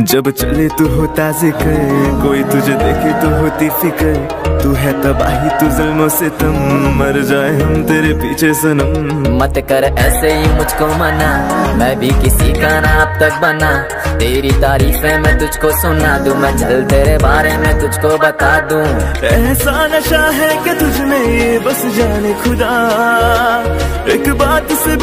जब चले तू होता जिक्र कोई तुझे देखे तो होती फिकर तू है तबाही तू जुल्मों से तम मर जाए हम तेरे पीछे सनम मत कर ऐसे ही मुझको मना मैं भी किसी का ना अब तक बना तेरी है मैं तुझको सुना दूं मैं जल तेरे बारे में तुझको बता दूं ऐसा नशा है कि तुझ में बस जाने खुदा एक बात से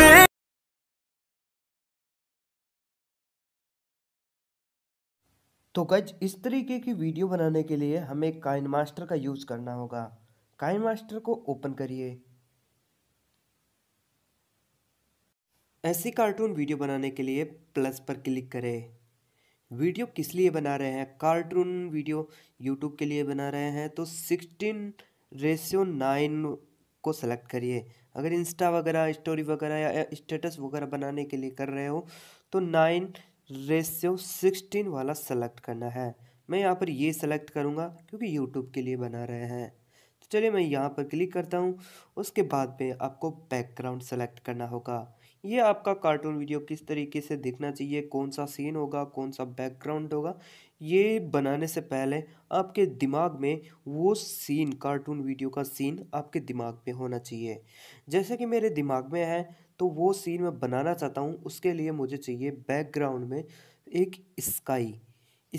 तो गज इस तरीके की वीडियो बनाने के लिए हमें काइन मास्टर का यूज़ करना होगा काइन मास्टर को ओपन करिए ऐसी कार्टून वीडियो बनाने के लिए प्लस पर क्लिक करें वीडियो किस लिए बना रहे हैं कार्टून वीडियो यूट्यूब के लिए बना रहे हैं तो सिक्सटीन रेशियो नाइन को सेलेक्ट करिए अगर इंस्टा वगैरह स्टोरी वगैरह या स्टेटस वगैरह बनाने के लिए कर रहे हो तो नाइन रेशियो सिक्सटीन वाला सेलेक्ट करना है मैं यहाँ पर ये सेलेक्ट करूँगा क्योंकि यूट्यूब के लिए बना रहे हैं तो चलिए मैं यहाँ पर क्लिक करता हूँ उसके बाद में आपको बैकग्राउंड सेलेक्ट करना होगा ये आपका कार्टून वीडियो किस तरीके से दिखना चाहिए कौन सा सीन होगा कौन सा बैकग्राउंड होगा ये बनाने से पहले आपके दिमाग में वो सीन कार्टून वीडियो का सीन आपके दिमाग में होना चाहिए जैसे कि मेरे दिमाग में है तो वो सीन मैं बनाना चाहता हूँ उसके लिए मुझे चाहिए बैकग्राउंड में एक स्काई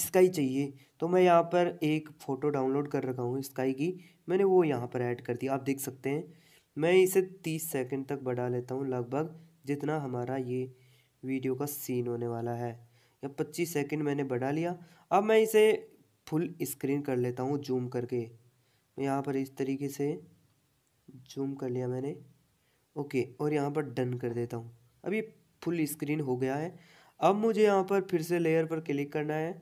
स्काई चाहिए तो मैं यहाँ पर एक फ़ोटो डाउनलोड कर रखा हूँ स्काई की मैंने वो यहाँ पर ऐड कर दिया आप देख सकते हैं मैं इसे तीस सेकंड तक बढ़ा लेता हूँ लगभग जितना हमारा ये वीडियो का सीन होने वाला है या पच्चीस सेकंड मैंने बढ़ा लिया अब मैं इसे फुल स्क्रीन कर लेता हूँ जूम करके यहाँ पर इस तरीके से जूम कर लिया मैंने ओके और यहाँ पर डन कर देता हूँ अब ये फुल स्क्रीन हो गया है अब मुझे यहाँ पर फिर से लेयर पर क्लिक करना है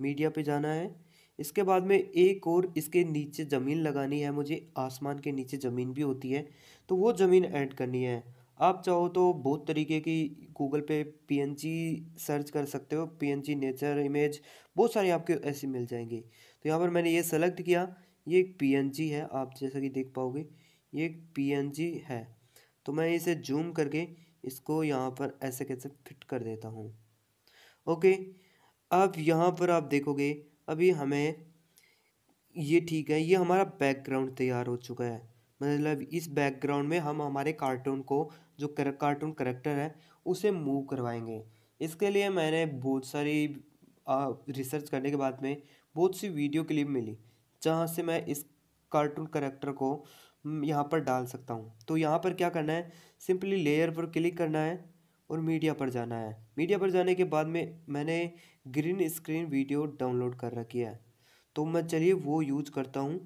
मीडिया पे जाना है इसके बाद में एक और इसके नीचे ज़मीन लगानी है मुझे आसमान के नीचे ज़मीन भी होती है तो वो ज़मीन ऐड करनी है आप चाहो तो बहुत तरीके की गूगल पे पीएनजी सर्च कर सकते हो पीएनजी नेचर इमेज बहुत सारे आपके ऐसे मिल जाएंगे तो यहाँ पर मैंने ये सेलेक्ट किया ये एक पीएनजी है आप जैसा कि देख पाओगे ये एक पीएनजी है तो मैं इसे जूम करके इसको यहाँ पर ऐसे कैसे फिट कर देता हूँ ओके अब यहाँ पर आप देखोगे अभी हमें ये ठीक है ये हमारा बैकग्राउंड तैयार हो चुका है मतलब इस बैकग्राउंड में हम हमारे कार्टून को जो कर, कार्टून करेक्टर है उसे मूव करवाएंगे इसके लिए मैंने बहुत सारी आ, रिसर्च करने के बाद में बहुत सी वीडियो क्लिप मिली जहाँ से मैं इस कार्टून करेक्टर को यहाँ पर डाल सकता हूँ तो यहाँ पर क्या करना है सिंपली लेयर पर क्लिक करना है और मीडिया पर जाना है मीडिया पर जाने के बाद में मैंने ग्रीन स्क्रीन वीडियो डाउनलोड कर रखी है तो मैं चलिए वो यूज करता हूँ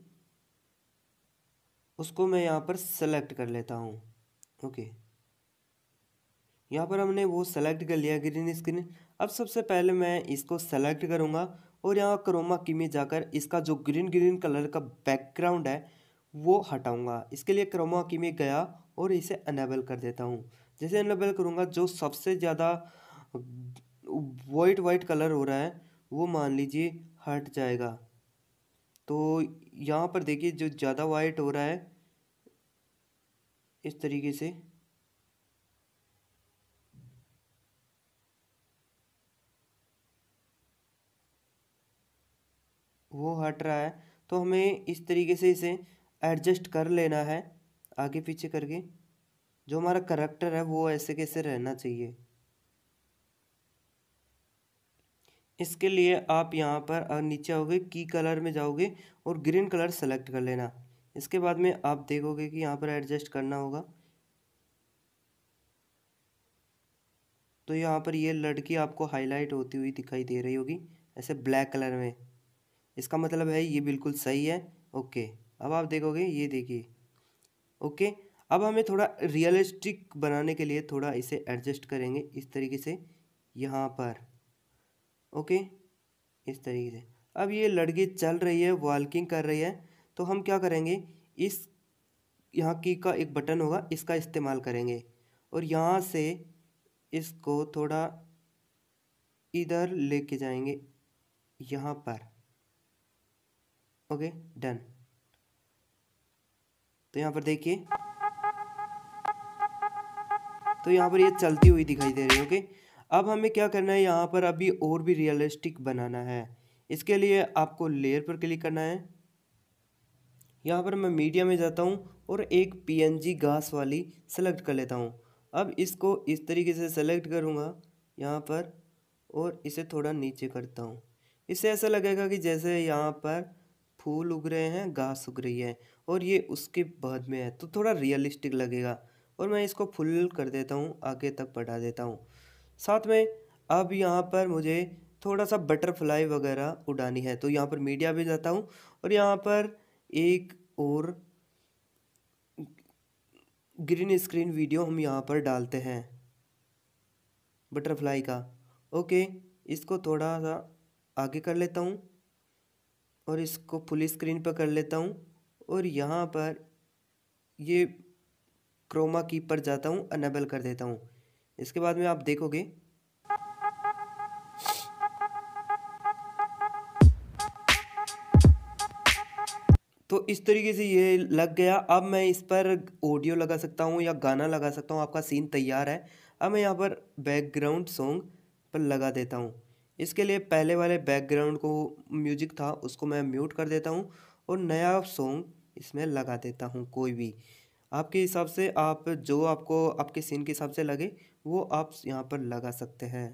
उसको मैं यहाँ पर सेलेक्ट कर लेता हूँ ओके यहाँ पर हमने वो सेलेक्ट कर लिया ग्रीन स्क्रीन अब सबसे पहले मैं इसको सेलेक्ट करूँगा और यहाँ क्रोमा की में जाकर इसका जो ग्रीन ग्रीन कलर का बैकग्राउंड है वो हटाऊंगा इसके लिए क्रोमा की में गया और इसे अनेबल कर देता हूँ जैसे अनेबल करूँगा जो सबसे ज़्यादा वाइट वाइट कलर हो रहा है वो मान लीजिए हट जाएगा तो यहाँ पर देखिए जो ज़्यादा वाइट हो रहा है इस तरीके से वो हट रहा है तो हमें इस तरीके से इसे एडजस्ट कर लेना है आगे पीछे करके जो हमारा करैक्टर है वो ऐसे कैसे रहना चाहिए इसके लिए आप यहाँ पर नीचे आओगे की कलर में जाओगे और ग्रीन कलर सेलेक्ट कर लेना इसके बाद में आप देखोगे कि यहाँ पर एडजस्ट करना होगा तो यहाँ पर ये लड़की आपको हाईलाइट होती हुई दिखाई दे रही होगी ऐसे ब्लैक कलर में इसका मतलब है ये बिल्कुल सही है ओके अब आप देखोगे ये देखिए ओके अब हमें थोड़ा रियलिस्टिक बनाने के लिए थोड़ा इसे एडजस्ट करेंगे इस तरीके से यहाँ पर ओके इस तरीके से अब ये लड़की चल रही है वॉकिंग कर रही है तो हम क्या करेंगे इस यहाँ की का एक बटन होगा इसका इस्तेमाल करेंगे और यहाँ से इसको थोड़ा इधर लेके जाएंगे यहाँ पर ओके डन तो यहाँ पर देखिए तो यहाँ पर ये यह चलती हुई दिखाई दे रही है ओके अब हमें क्या करना है यहाँ पर अभी और भी रियलिस्टिक बनाना है इसके लिए आपको लेयर पर क्लिक करना है यहाँ पर मैं मीडिया में जाता हूँ और एक पीएनजी घास वाली सेलेक्ट कर लेता हूँ अब इसको इस तरीके से सेलेक्ट करूँगा यहाँ पर और इसे थोड़ा नीचे करता हूँ इससे ऐसा लगेगा कि जैसे यहाँ पर फूल उग रहे हैं घास उग रही है और ये उसके बाद में है तो थोड़ा रियलिस्टिक लगेगा और मैं इसको फुल कर देता हूँ आगे तक बढ़ा देता हूँ साथ में अब यहाँ पर मुझे थोड़ा सा बटरफ्लाई वगैरह उड़ानी है तो यहाँ पर मीडिया भी जाता हूँ और यहाँ पर एक और ग्रीन स्क्रीन वीडियो हम यहाँ पर डालते हैं बटरफ्लाई का ओके इसको थोड़ा सा आगे कर लेता हूँ और इसको फुल स्क्रीन पर कर लेता हूँ और यहाँ पर ये क्रोमा की पर जाता हूँ अनेबल कर देता हूँ इसके बाद में आप देखोगे तो इस तरीके से ये लग गया अब मैं इस पर ऑडियो लगा सकता हूँ या गाना लगा सकता हूँ आपका सीन तैयार है अब मैं यहाँ पर बैकग्राउंड सॉन्ग पर लगा देता हूँ इसके लिए पहले वाले बैकग्राउंड को म्यूजिक था उसको मैं म्यूट कर देता हूँ और नया सॉन्ग इसमें लगा देता हूँ कोई भी आपके हिसाब से आप जो आपको आपके सीन के हिसाब से लगे वो आप यहाँ पर लगा सकते हैं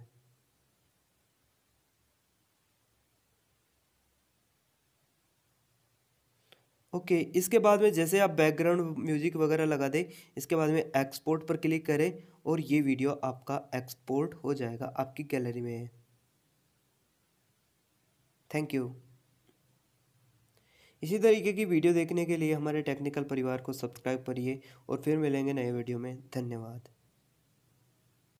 ओके okay, इसके बाद में जैसे आप बैकग्राउंड म्यूजिक वगैरह लगा दें इसके बाद में एक्सपोर्ट पर क्लिक करें और ये वीडियो आपका एक्सपोर्ट हो जाएगा आपकी गैलरी में थैंक यू इसी तरीके की वीडियो देखने के लिए हमारे टेक्निकल परिवार को सब्सक्राइब करिए और फिर मिलेंगे नए वीडियो में धन्यवाद